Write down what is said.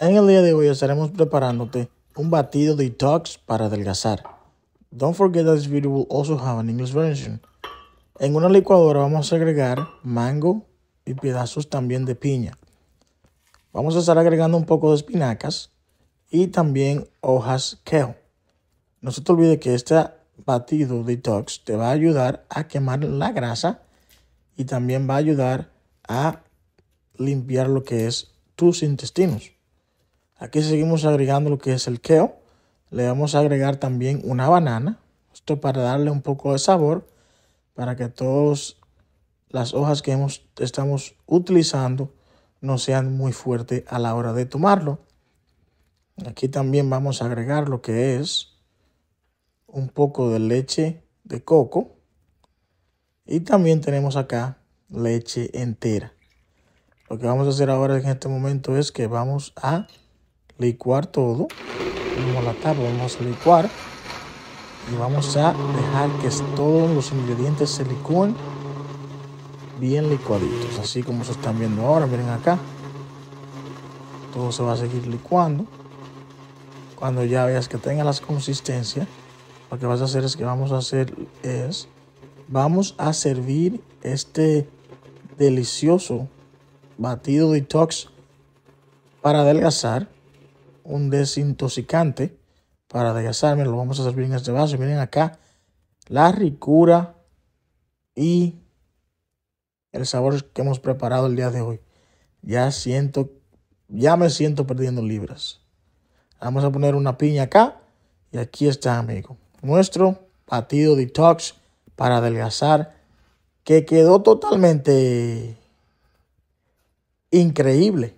En el día de hoy estaremos preparándote un batido detox para adelgazar. Don't forget that this video will also have an English version. En una licuadora vamos a agregar mango y pedazos también de piña. Vamos a estar agregando un poco de espinacas y también hojas kale. No se te olvide que este batido detox te va a ayudar a quemar la grasa y también va a ayudar a limpiar lo que es tus intestinos. Aquí seguimos agregando lo que es el keo. Le vamos a agregar también una banana. Esto para darle un poco de sabor. Para que todas las hojas que hemos, estamos utilizando no sean muy fuertes a la hora de tomarlo. Aquí también vamos a agregar lo que es un poco de leche de coco. Y también tenemos acá leche entera. Lo que vamos a hacer ahora en este momento es que vamos a licuar todo. Vamos la tapa, vamos a licuar. Y vamos a dejar que todos los ingredientes se licúen bien licuaditos. Así como se están viendo ahora, miren acá. Todo se va a seguir licuando. Cuando ya veas que tenga las consistencias, lo que vas a hacer es que vamos a hacer es, vamos a servir este delicioso batido detox para adelgazar un desintoxicante para adelgazarme. Lo vamos a servir en este vaso. Miren acá la ricura y el sabor que hemos preparado el día de hoy. Ya siento, ya me siento perdiendo libras. Vamos a poner una piña acá y aquí está, amigo. Nuestro batido detox para adelgazar que quedó totalmente increíble.